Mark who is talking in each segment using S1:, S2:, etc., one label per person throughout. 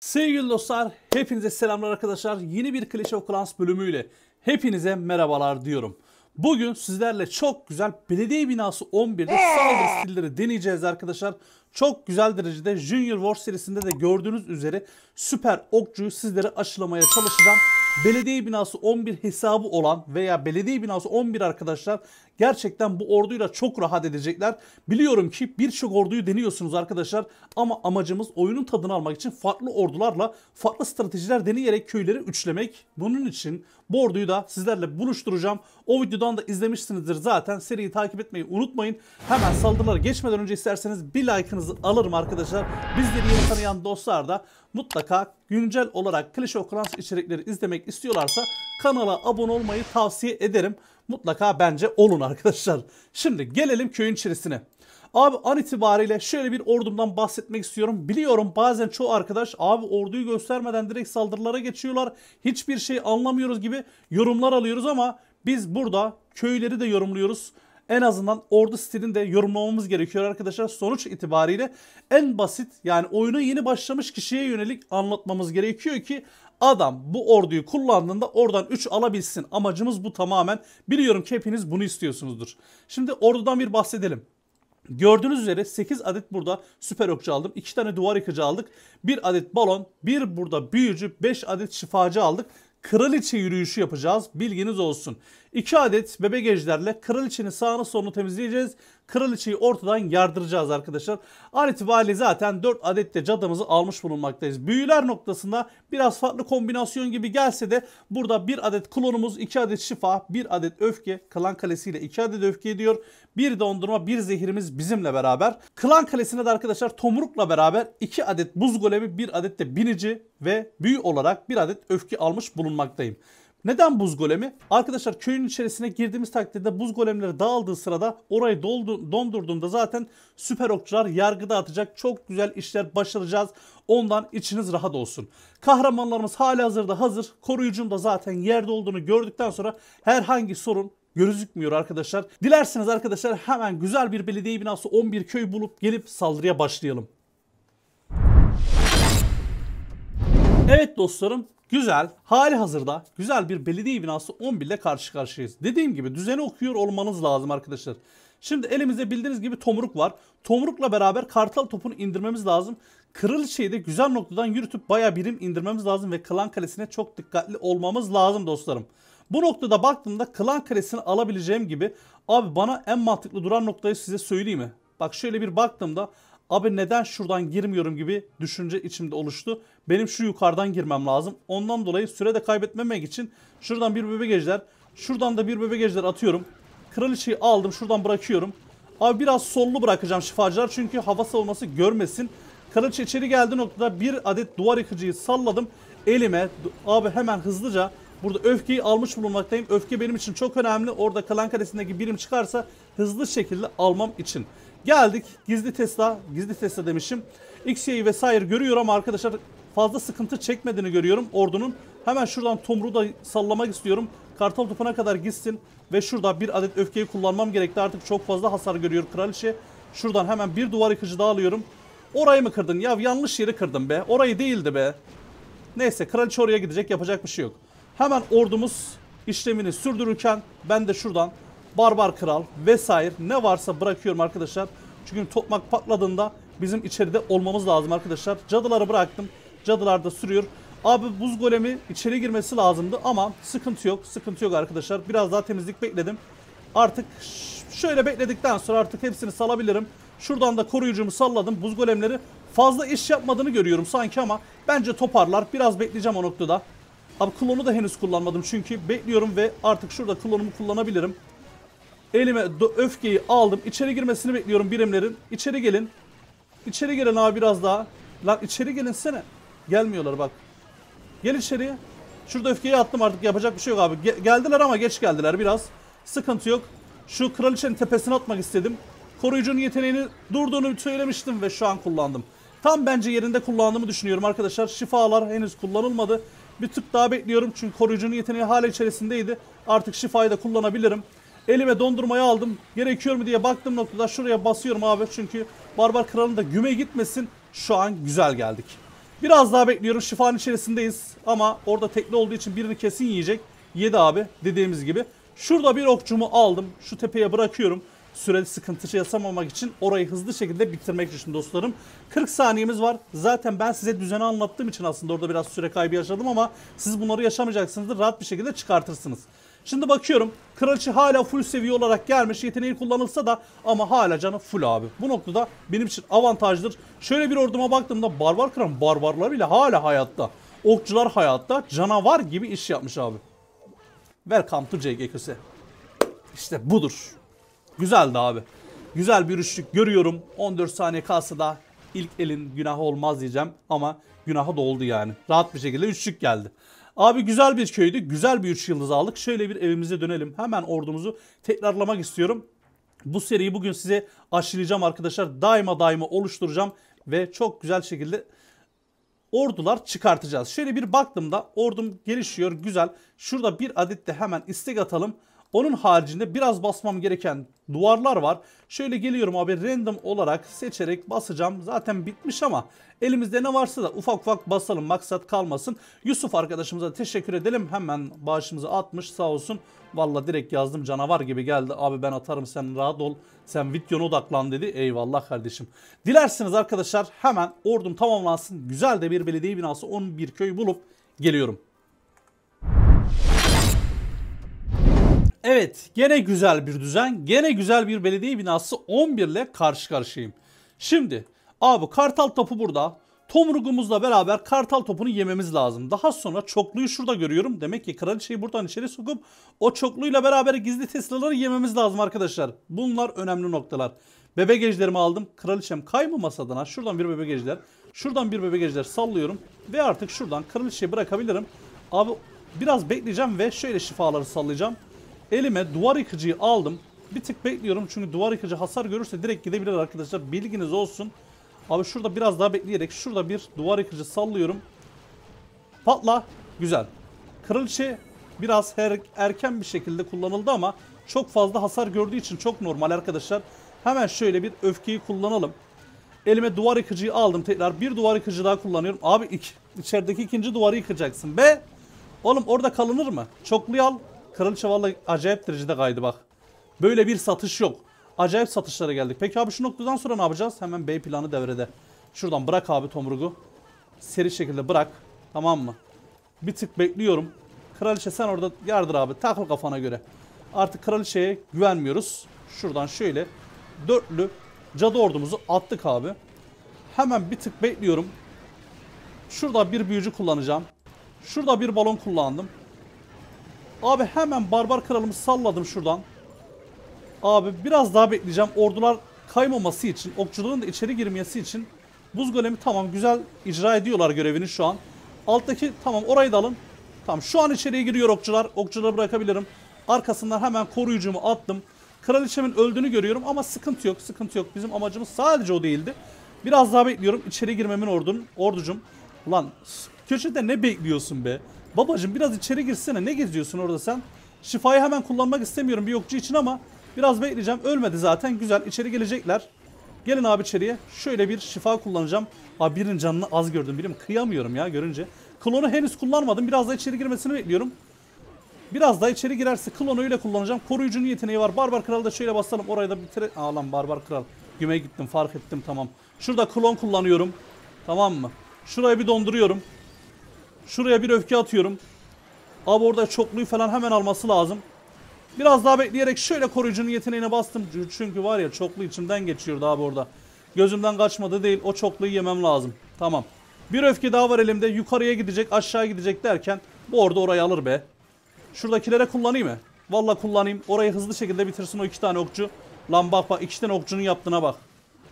S1: Sevgili dostlar, hepinize selamlar arkadaşlar. Yeni bir Clash of Clans bölümüyle hepinize merhabalar diyorum. Bugün sizlerle çok güzel belediye binası 11'de saldırı stilleri deneyeceğiz arkadaşlar. Çok güzel derecede Junior War serisinde de gördüğünüz üzere süper okçuyu sizlere aşılamaya çalışacağım. Belediye binası 11 hesabı olan veya belediye binası 11 arkadaşlar Gerçekten bu orduyla çok rahat edecekler. Biliyorum ki birçok orduyu deniyorsunuz arkadaşlar ama amacımız oyunun tadını almak için farklı ordularla farklı stratejiler deneyerek köyleri üçlemek. Bunun için bu orduyu da sizlerle buluşturacağım. O videodan da izlemişsinizdir zaten. Seriyi takip etmeyi unutmayın. Hemen saldırılara geçmeden önce isterseniz bir like'ınızı alırım arkadaşlar. Bizleri yeni tanıyan dostlar da mutlaka güncel olarak Clash of Clans içerikleri izlemek istiyorlarsa kanala abone olmayı tavsiye ederim mutlaka bence olun arkadaşlar. Şimdi gelelim köyün içerisine. Abi an itibariyle şöyle bir ordumdan bahsetmek istiyorum. Biliyorum bazen çoğu arkadaş abi orduyu göstermeden direkt saldırılara geçiyorlar. Hiçbir şey anlamıyoruz gibi yorumlar alıyoruz ama biz burada köyleri de yorumluyoruz. En azından ordu stilini de yorumlamamız gerekiyor arkadaşlar. Sonuç itibariyle en basit yani oyuna yeni başlamış kişiye yönelik anlatmamız gerekiyor ki adam bu orduyu kullandığında oradan 3 alabilsin. Amacımız bu tamamen. Biliyorum ki hepiniz bunu istiyorsunuzdur. Şimdi ordudan bir bahsedelim. Gördüğünüz üzere 8 adet burada süper okçu aldım. 2 tane duvar yıkıcı aldık. 1 adet balon, 1 burada büyücü, 5 adet şifacı aldık. Kraliçe yürüyüşü yapacağız. Bilginiz olsun. 2 adet bebe gecilerle kraliçenin sağını solunu temizleyeceğiz. Kraliçeyi ortadan yardıracağız arkadaşlar. An itibariyle zaten 4 adet de cadamızı almış bulunmaktayız. Büyüler noktasında biraz farklı kombinasyon gibi gelse de burada 1 adet klonumuz, 2 adet şifa, 1 adet öfke, klan kalesiyle 2 adet öfke ediyor. 1 dondurma, 1 zehirimiz bizimle beraber. Klan kalesine de arkadaşlar tomrukla beraber 2 adet buz golemi, 1 adet de binici ve büyü olarak 1 adet öfke almış bulunmaktayım. Neden buz golemi? Arkadaşlar köyün içerisine girdiğimiz takdirde buz golemleri dağıldığı sırada orayı doldu, dondurduğumda zaten süper okçular yargıda atacak. Çok güzel işler başaracağız. Ondan içiniz rahat olsun. Kahramanlarımız hali hazırda hazır. Koruyucum da zaten yerde olduğunu gördükten sonra herhangi sorun gözükmüyor arkadaşlar. Dilerseniz arkadaşlar hemen güzel bir belediye binası 11 köy bulup gelip saldırıya başlayalım. Evet dostlarım Güzel, hali hazırda güzel bir belediye binası 11 ile karşı karşıyayız. Dediğim gibi düzeni okuyor olmanız lazım arkadaşlar. Şimdi elimizde bildiğiniz gibi tomruk var. Tomrukla beraber kartal topunu indirmemiz lazım. Kraliçeyi de güzel noktadan yürütüp baya birim indirmemiz lazım ve klan kalesine çok dikkatli olmamız lazım dostlarım. Bu noktada baktığımda klan kalesini alabileceğim gibi abi bana en mantıklı duran noktayı size söyleyeyim mi? Bak şöyle bir baktığımda Abi neden şuradan girmiyorum gibi düşünce içimde oluştu. Benim şu yukarıdan girmem lazım. Ondan dolayı sürede kaybetmemek için şuradan bir bebek ejder, şuradan da bir bebek ejder atıyorum. Kraliçeyi aldım, şuradan bırakıyorum. Abi biraz sollu bırakacağım şifacılar çünkü hava savunması görmesin. Kraliçe içeri geldi noktada bir adet duvar yıkıcıyı salladım. Elime abi hemen hızlıca Burada öfkeyi almış bulunmaktayım. Öfke benim için çok önemli. Orada kalan karesindeki birim çıkarsa hızlı şekilde almam için. Geldik gizli Tesla, gizli Tesla demişim. X-Y'i vesaire görüyor ama arkadaşlar fazla sıkıntı çekmediğini görüyorum ordunun. Hemen şuradan Tomru da sallamak istiyorum. Kartal topuna kadar gitsin ve şurada bir adet öfkeyi kullanmam gerekti. Artık çok fazla hasar görüyor kraliçe. Şuradan hemen bir duvar yıkıcı daha alıyorum. Orayı mı kırdın? Ya yanlış yeri kırdım be. Orayı değildi be. Neyse kraliçe oraya gidecek yapacak bir şey yok. Hemen ordumuz işlemini sürdürürken ben de şuradan Barbar Kral vesaire ne varsa bırakıyorum arkadaşlar. Çünkü tokmak patladığında bizim içeride olmamız lazım arkadaşlar. Cadıları bıraktım. Cadılar da sürüyor. Abi buz golemi içeri girmesi lazımdı ama sıkıntı yok. Sıkıntı yok arkadaşlar. Biraz daha temizlik bekledim. Artık şöyle bekledikten sonra artık hepsini salabilirim. Şuradan da koruyucumu salladım. Buz golemleri fazla iş yapmadığını görüyorum sanki ama bence toparlar. Biraz bekleyeceğim o noktada. Abi klonu da henüz kullanmadım çünkü bekliyorum ve artık şurada klonumu kullanabilirim. Elime öfkeyi aldım. İçeri girmesini bekliyorum birimlerin. İçeri gelin. İçeri gelin abi biraz daha. Lan içeri gelin sene. Gelmiyorlar bak. Gel içeriye. Şurada öfkeyi attım artık yapacak bir şey yok abi. Ge geldiler ama geç geldiler biraz. Sıkıntı yok. Şu kraliçenin tepesine atmak istedim. Koruyucunun yeteneğini durduğunu söylemiştim ve şu an kullandım. Tam bence yerinde kullandığımı düşünüyorum arkadaşlar. Şifalar henüz kullanılmadı. Bir tık daha bekliyorum çünkü koruyucunun yeteneği hala içerisindeydi. Artık şifayı da kullanabilirim. Elime dondurmayı aldım. Gerekiyor mu diye baktım noktada şuraya basıyorum abi. Çünkü Barbar Kral'ın da güme gitmesin. Şu an güzel geldik. Biraz daha bekliyorum. Şifanın içerisindeyiz. Ama orada tekli olduğu için birini kesin yiyecek. Yedi abi dediğimiz gibi. Şurada bir okçumu aldım. Şu tepeye bırakıyorum. Süreli sıkıntı yaşamamak için orayı hızlı şekilde bitirmek için dostlarım. 40 saniyemiz var. Zaten ben size düzeni anlattığım için aslında orada biraz süre kaybı yaşadım ama siz bunları yaşamayacaksınız da rahat bir şekilde çıkartırsınız. Şimdi bakıyorum kraliçe hala full seviye olarak gelmiş. Yeteneği kullanılsa da ama hala canı full abi. Bu noktada benim için avantajdır. Şöyle bir orduma baktığımda barbar kran barbarlar bile hala hayatta. Okçular hayatta canavar gibi iş yapmış abi. Welcome to JGKS. İşte budur. Güzeldi abi. Güzel bir üçlük görüyorum. 14 saniye kalsa da ilk elin günahı olmaz diyeceğim. Ama günahı da oldu yani. Rahat bir şekilde üçlük geldi. Abi güzel bir köydü. Güzel bir 3 yıldız aldık. Şöyle bir evimize dönelim. Hemen ordumuzu tekrarlamak istiyorum. Bu seriyi bugün size aşılayacağım arkadaşlar. Daima daima oluşturacağım ve çok güzel şekilde ordular çıkartacağız. Şöyle bir baktığımda ordum gelişiyor güzel. Şurada bir adet de hemen istek atalım. Onun haricinde biraz basmam gereken duvarlar var. Şöyle geliyorum abi random olarak seçerek basacağım. Zaten bitmiş ama elimizde ne varsa da ufak ufak basalım maksat kalmasın. Yusuf arkadaşımıza teşekkür edelim. Hemen bağışımızı atmış sağ olsun. Valla direkt yazdım canavar gibi geldi. Abi ben atarım sen rahat ol. Sen videona odaklan dedi. Eyvallah kardeşim. Dilersiniz arkadaşlar hemen ordum tamamlansın. Güzel de bir belediye binası 11 köy bulup geliyorum. Evet gene güzel bir düzen, gene güzel bir belediye binası 11 ile karşı karşıyayım. Şimdi abi kartal topu burada. Tomruğumuzla beraber kartal topunu yememiz lazım. Daha sonra çokluyu şurada görüyorum. Demek ki kraliçeyi buradan içeri sokup o çokluyla beraber gizli teslaları yememiz lazım arkadaşlar. Bunlar önemli noktalar. Bebek ejderimi aldım. Kraliçem kaymaması adına şuradan bir bebek ejder, şuradan bir bebek ejder sallıyorum. Ve artık şuradan kraliçeyi bırakabilirim. Abi biraz bekleyeceğim ve şöyle şifaları sallayacağım. Elime duvar yıkıcıyı aldım. Bir tık bekliyorum çünkü duvar yıkıcı hasar görürse direkt gidebilir arkadaşlar. Bilginiz olsun. Abi şurada biraz daha bekleyerek şurada bir duvar yıkıcı sallıyorum. Patla. Güzel. Kraliçe biraz her, erken bir şekilde kullanıldı ama çok fazla hasar gördüğü için çok normal arkadaşlar. Hemen şöyle bir öfkeyi kullanalım. Elime duvar yıkıcıyı aldım tekrar. Bir duvar yıkıcı daha kullanıyorum. Abi iki, içerideki ikinci duvarı yıkacaksın. Be! Oğlum orada kalınır mı? Çoklu al. Kraliçe valla acayip derecede kaydı bak. Böyle bir satış yok. Acayip satışlara geldik. Peki abi şu noktadan sonra ne yapacağız? Hemen B planı devrede. Şuradan bırak abi tomurgu. Seri şekilde bırak. Tamam mı? Bir tık bekliyorum. Kraliçe sen orada yardır abi. Takıl kafana göre. Artık kraliçeye güvenmiyoruz. Şuradan şöyle dörtlü cadı ordumuzu attık abi. Hemen bir tık bekliyorum. Şurada bir büyücü kullanacağım. Şurada bir balon kullandım. Abi hemen barbar kralımı salladım şuradan. Abi biraz daha bekleyeceğim. Ordular kaymaması için, okçuların da içeri girmesi için buz golemi tamam güzel icra ediyorlar görevini şu an. Alttaki tamam orayı da alın. Tamam şu an içeriye giriyor okçular. Okçuları bırakabilirim. Arkasından hemen koruyucumu attım. Kraliçemin öldüğünü görüyorum ama sıkıntı yok. Sıkıntı yok. Bizim amacımız sadece o değildi. Biraz daha bekliyorum. İçeri girmemin ordunun. Orducum. Lan Köşede ne bekliyorsun be? Babacım biraz içeri girsene. Ne geziyorsun orada sen? Şifayı hemen kullanmak istemiyorum bir yokçu için ama biraz bekleyeceğim. Ölmedi zaten. Güzel. İçeri gelecekler. Gelin abi içeriye. Şöyle bir şifa kullanacağım. Abi birinin canını az gördüm. Birim kıyamıyorum ya görünce. Klonu henüz kullanmadım. Biraz da içeri girmesini bekliyorum. Biraz daha içeri girerse klonu öyle kullanacağım. Koruyucunun yeteneği var. Barbar Kral'ı da şöyle basalım. Orayı da bitire... Aa lan Barbar Kral. Güme gittim fark ettim tamam. Şurada klon kullanıyorum. Tamam mı? Şurayı bir donduruyorum. Şuraya bir öfke atıyorum. Abi orada çokluyu falan hemen alması lazım. Biraz daha bekleyerek şöyle koruyucunun yeteneğine bastım. Çünkü var ya çoklu içimden geçiyordu abi orada. Gözümden kaçmadı değil. O çokluğu yemem lazım. Tamam. Bir öfke daha var elimde. Yukarıya gidecek aşağı gidecek derken bu orada orayı alır be. Şuradakilere kullanayım mı? Valla kullanayım. Orayı hızlı şekilde bitirsin o iki tane okçu. Lan bak bak iki tane okçunun yaptığına bak.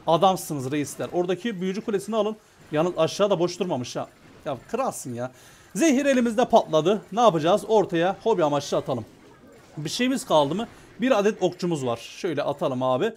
S1: Adamsınız reisler. Oradaki büyücü kulesini alın. Yanıt aşağıda boş durmamış ha. Ya kralsın ya. Zehir elimizde patladı. Ne yapacağız? Ortaya hobi amaçlı atalım. Bir şeyimiz kaldı mı? Bir adet okçumuz var. Şöyle atalım abi.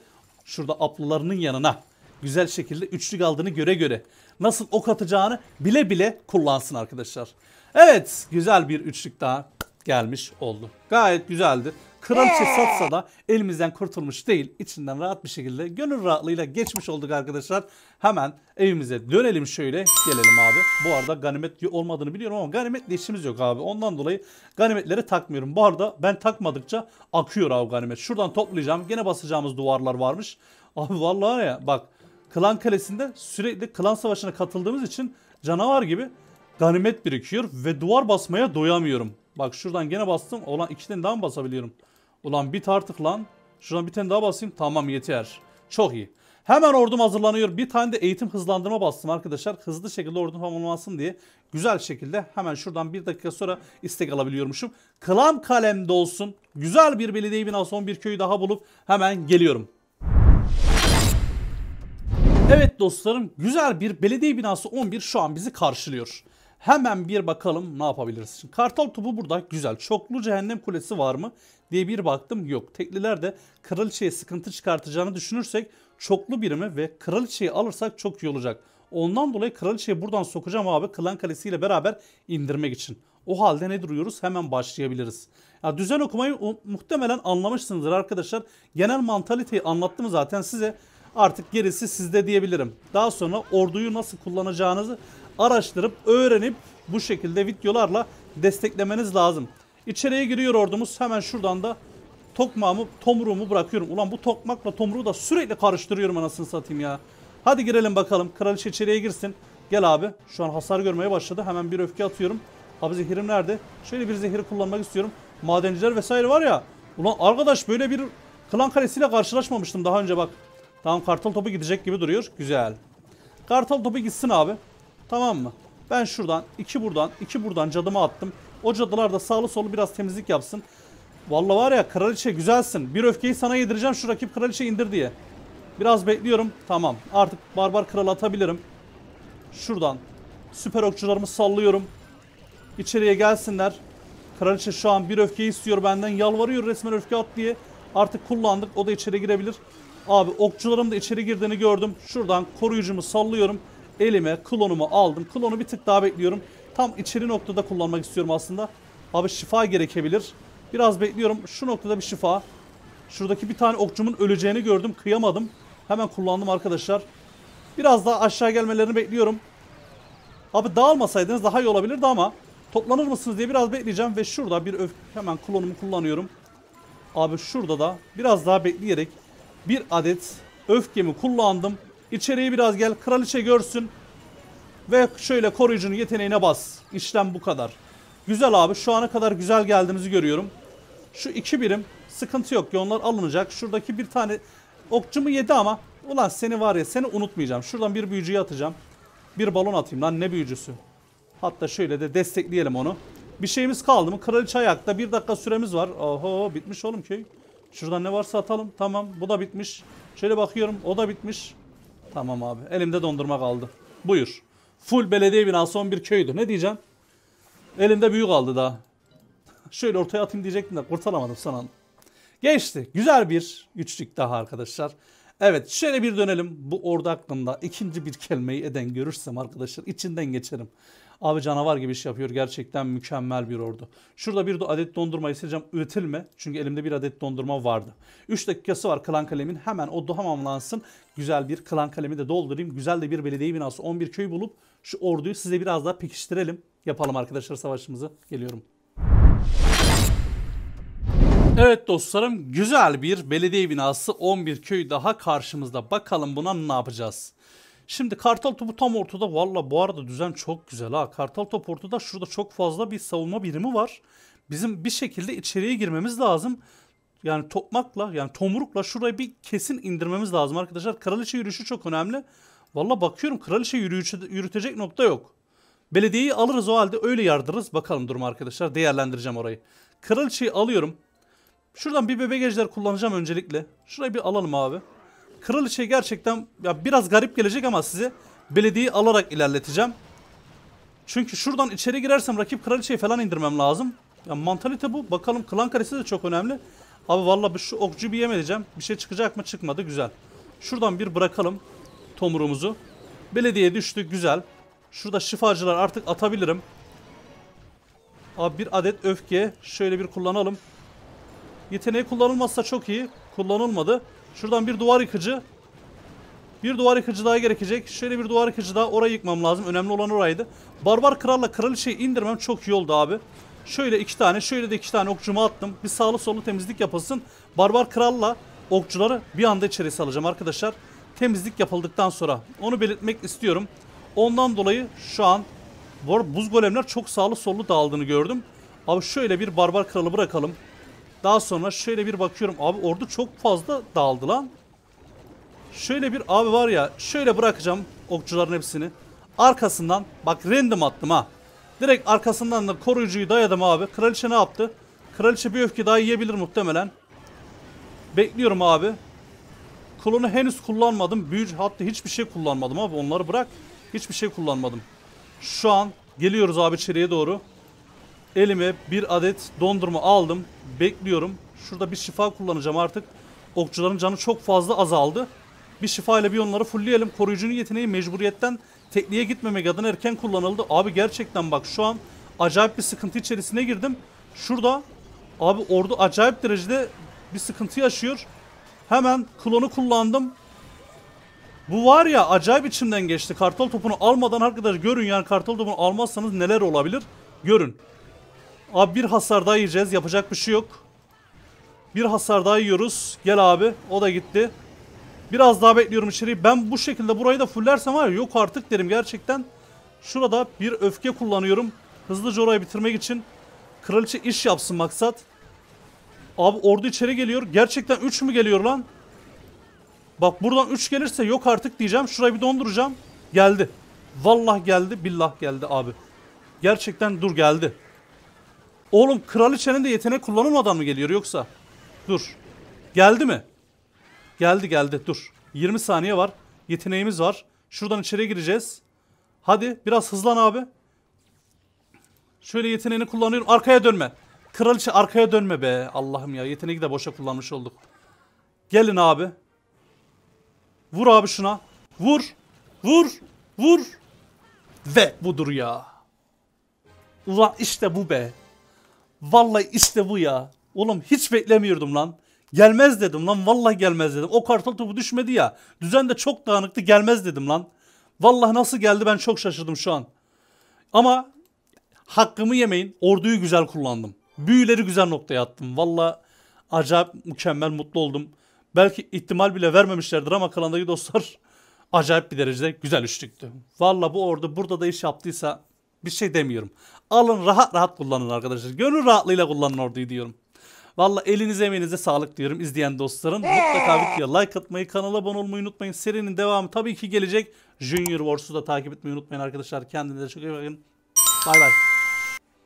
S1: Şurada aplılarının yanına. Güzel şekilde üçlük aldığını göre göre. Nasıl ok atacağını bile bile kullansın arkadaşlar. Evet güzel bir üçlük daha gelmiş oldu. Gayet güzeldi. Kraliçe ee? satsa da elimizden kurtulmuş değil. İçinden rahat bir şekilde gönül rahatlığıyla geçmiş olduk arkadaşlar. Hemen evimize dönelim şöyle gelelim abi. Bu arada ganimet olmadığını biliyorum ama ganimetle işimiz yok abi. Ondan dolayı ganimetleri takmıyorum. Bu arada ben takmadıkça akıyor abi ganimet. Şuradan toplayacağım. Gene basacağımız duvarlar varmış. Abi vallahi ya bak klan kalesinde sürekli klan savaşına katıldığımız için canavar gibi ganimet birikiyor ve duvar basmaya doyamıyorum. Bak şuradan gene bastım. Olan iki tane daha mı basabiliyorum? Ulan bit artık lan. Şuradan bir tane daha basayım. Tamam yeter. Çok iyi. Hemen ordum hazırlanıyor. Bir tane de eğitim hızlandırma bastım arkadaşlar. Hızlı şekilde ordum tamamlansın diye. Güzel şekilde hemen şuradan bir dakika sonra istek alabiliyormuşum. Kılam kalemde olsun. Güzel bir belediye binası son bir köyü daha bulup hemen geliyorum. Evet dostlarım güzel bir belediye binası 11 şu an bizi karşılıyor. Hemen bir bakalım ne yapabiliriz. Şimdi kartal topu burada güzel. Çoklu cehennem kulesi var mı diye bir baktım yok. Tekliler de kraliçeye sıkıntı çıkartacağını düşünürsek çoklu birimi ve kraliçeyi alırsak çok iyi olacak. Ondan dolayı kraliçeyi buradan sokacağım abi klan kalesiyle beraber indirmek için. O halde ne duruyoruz? Hemen başlayabiliriz. Ya düzen okumayı muhtemelen anlamışsınızdır arkadaşlar. Genel mantaliteyi anlattım zaten size. Artık gerisi sizde diyebilirim. Daha sonra orduyu nasıl kullanacağınızı araştırıp öğrenip bu şekilde videolarla desteklemeniz lazım. İçeriye giriyor ordumuz. Hemen şuradan da tokmağımı, tomruğumu bırakıyorum. Ulan bu tokmakla tomruğu da sürekli karıştırıyorum anasını satayım ya. Hadi girelim bakalım. Kraliçe içeriye girsin. Gel abi. Şu an hasar görmeye başladı. Hemen bir öfke atıyorum. Abi zehirim nerede? Şöyle bir zehir kullanmak istiyorum. Madenciler vesaire var ya. Ulan arkadaş böyle bir klan kalesiyle karşılaşmamıştım daha önce bak. Tamam kartal topu gidecek gibi duruyor. Güzel. Kartal topu gitsin abi. Tamam mı? Ben şuradan, iki buradan, iki buradan cadımı attım. O cadılar da sağlı solu biraz temizlik yapsın. Valla var ya kraliçe güzelsin. Bir öfkeyi sana yedireceğim şu rakip kraliçe indir diye. Biraz bekliyorum. Tamam. Artık barbar kral atabilirim. Şuradan. Süper okçularımı sallıyorum. İçeriye gelsinler. Kraliçe şu an bir öfkeyi istiyor benden. Yalvarıyor resmen öfke at diye. Artık kullandık. O da içeri girebilir. Abi okçularım da içeri girdiğini gördüm. Şuradan koruyucumu sallıyorum elime klonumu aldım. Klonu bir tık daha bekliyorum. Tam içeri noktada kullanmak istiyorum aslında. Abi şifa gerekebilir. Biraz bekliyorum. Şu noktada bir şifa. Şuradaki bir tane okçumun öleceğini gördüm. Kıyamadım. Hemen kullandım arkadaşlar. Biraz daha aşağı gelmelerini bekliyorum. Abi dağılmasaydınız daha iyi olabilirdi ama toplanır mısınız diye biraz bekleyeceğim ve şurada bir öf hemen klonumu kullanıyorum. Abi şurada da biraz daha bekleyerek bir adet öfkemi kullandım. İçeriye biraz gel. Kraliçe görsün. Ve şöyle koruyucunun yeteneğine bas. İşlem bu kadar. Güzel abi. Şu ana kadar güzel geldiğimizi görüyorum. Şu iki birim. Sıkıntı yok ki onlar alınacak. Şuradaki bir tane okçumu yedi ama. Ulan seni var ya seni unutmayacağım. Şuradan bir büyücüyü atacağım. Bir balon atayım lan ne büyücüsü. Hatta şöyle de destekleyelim onu. Bir şeyimiz kaldı mı? Kraliçe ayakta. Bir dakika süremiz var. Oho bitmiş oğlum köy. Şuradan ne varsa atalım. Tamam bu da bitmiş. Şöyle bakıyorum o da bitmiş. Tamam abi. Elimde dondurma kaldı. Buyur. Full belediye binası 11 köydü. Ne diyeceğim? Elimde büyük aldı daha. Şöyle ortaya atayım diyecektim de kurtaramadım sana. Geçti. Güzel bir üçlük daha arkadaşlar. Evet şöyle bir dönelim. Bu orada hakkında ikinci bir kelimeyi eden görürsem arkadaşlar içinden geçerim. Abi canavar gibi iş yapıyor. Gerçekten mükemmel bir ordu. Şurada bir adet dondurma isteyeceğim Üretilme. Çünkü elimde bir adet dondurma vardı. 3 dakikası var klan kalemin. Hemen o tamamlansın. Güzel bir klan kalemi de doldurayım. Güzel de bir belediye binası 11 köy bulup şu orduyu size biraz daha pekiştirelim. Yapalım arkadaşlar savaşımızı. Geliyorum. Evet dostlarım güzel bir belediye binası 11 köy daha karşımızda. Bakalım buna ne yapacağız? Şimdi kartal topu tam ortada. Valla bu arada düzen çok güzel ha. Kartal Topu ortada. Şurada çok fazla bir savunma birimi var. Bizim bir şekilde içeriye girmemiz lazım. Yani topmakla yani tomurukla şurayı bir kesin indirmemiz lazım arkadaşlar. Kraliçe yürüyüşü çok önemli. Valla bakıyorum kraliçe yürüyüşü, yürütecek nokta yok. Belediyeyi alırız o halde öyle yardırırız. Bakalım durum arkadaşlar değerlendireceğim orayı. Kraliçeyi alıyorum. Şuradan bir bebek ejder kullanacağım öncelikle. Şurayı bir alalım abi. Kraliçe gerçekten ya biraz garip gelecek ama size belediyeyi alarak ilerleteceğim. Çünkü şuradan içeri girersem rakip kraliçeyi falan indirmem lazım. Ya mantalite bu. Bakalım klan karesi de çok önemli. Abi valla şu okçu bir yemeyeceğim. Bir şey çıkacak mı? Çıkmadı. Güzel. Şuradan bir bırakalım tomurumuzu. Belediye düştü. Güzel. Şurada şifacılar artık atabilirim. Abi bir adet öfke. Şöyle bir kullanalım. Yeteneği kullanılmazsa çok iyi. Kullanılmadı. Şuradan bir duvar yıkıcı. Bir duvar yıkıcı daha gerekecek. Şöyle bir duvar yıkıcı daha orayı yıkmam lazım. Önemli olan oraydı. Barbar kralla kraliçeyi indirmem çok iyi oldu abi. Şöyle iki tane şöyle de iki tane okcuma attım. Bir sağlı sollu temizlik yapılsın. Barbar kralla okçuları bir anda içeri salacağım arkadaşlar. Temizlik yapıldıktan sonra onu belirtmek istiyorum. Ondan dolayı şu an bu buz golemler çok sağlı sollu dağıldığını gördüm. Abi şöyle bir barbar kralı bırakalım. Daha sonra şöyle bir bakıyorum. Abi ordu çok fazla dağıldı lan. Şöyle bir abi var ya. Şöyle bırakacağım okçuların hepsini. Arkasından bak random attım ha. Direkt arkasından da koruyucuyu dayadım abi. Kraliçe ne yaptı? Kraliçe bir öfke daha yiyebilir muhtemelen. Bekliyorum abi. Klonu henüz kullanmadım. Büyücü hatta hiçbir şey kullanmadım abi. Onları bırak. Hiçbir şey kullanmadım. Şu an geliyoruz abi içeriye doğru elime bir adet dondurma aldım. Bekliyorum. Şurada bir şifa kullanacağım artık. Okçuların canı çok fazla azaldı. Bir şifa ile bir onları fullleyelim. Koruyucunun yeteneği mecburiyetten tekniğe gitmemek adına erken kullanıldı. Abi gerçekten bak şu an acayip bir sıkıntı içerisine girdim. Şurada abi ordu acayip derecede bir sıkıntı yaşıyor. Hemen klonu kullandım. Bu var ya acayip içimden geçti. Kartal topunu almadan arkadaşlar görün yani kartal topunu almazsanız neler olabilir görün. Abi bir hasar daha yiyeceğiz. Yapacak bir şey yok. Bir hasar daha yiyoruz. Gel abi. O da gitti. Biraz daha bekliyorum içeriği. Ben bu şekilde burayı da fullersem var ya yok artık derim gerçekten. Şurada bir öfke kullanıyorum. Hızlıca orayı bitirmek için. Kraliçe iş yapsın maksat. Abi ordu içeri geliyor. Gerçekten 3 mü geliyor lan? Bak buradan 3 gelirse yok artık diyeceğim. Şurayı bir donduracağım. Geldi. Vallah geldi. Billah geldi abi. Gerçekten dur geldi. Oğlum kraliçenin de yetenek kullanılmadan mı geliyor yoksa? Dur. Geldi mi? Geldi geldi dur. 20 saniye var. Yeteneğimiz var. Şuradan içeri gireceğiz. Hadi biraz hızlan abi. Şöyle yeteneğini kullanıyorum. Arkaya dönme. Kraliçe arkaya dönme be. Allah'ım ya yeteneği de boşa kullanmış olduk. Gelin abi. Vur abi şuna. Vur. Vur. Vur. Ve budur ya. Ulan işte bu be. Vallahi işte bu ya. Oğlum hiç beklemiyordum lan. Gelmez dedim lan vallahi gelmez dedim. O kartal topu düşmedi ya. Düzen de çok dağınıktı gelmez dedim lan. Vallahi nasıl geldi ben çok şaşırdım şu an. Ama hakkımı yemeyin. Orduyu güzel kullandım. Büyüleri güzel noktaya attım. Valla acayip mükemmel mutlu oldum. Belki ihtimal bile vermemişlerdir ama kalandaki dostlar acayip bir derecede güzel üçlüktü. Valla bu ordu burada da iş yaptıysa bir şey demiyorum. Alın rahat rahat kullanın arkadaşlar. Gönül rahatlığıyla kullanın orduyu diyorum. Valla elinize emeğinize sağlık diyorum izleyen dostlarım. Mutlaka videoya like atmayı, kanala abone olmayı unutmayın. Serinin devamı tabii ki gelecek. Junior Wars'u da takip etmeyi unutmayın arkadaşlar. Kendinize çok iyi bakın. Bay bay.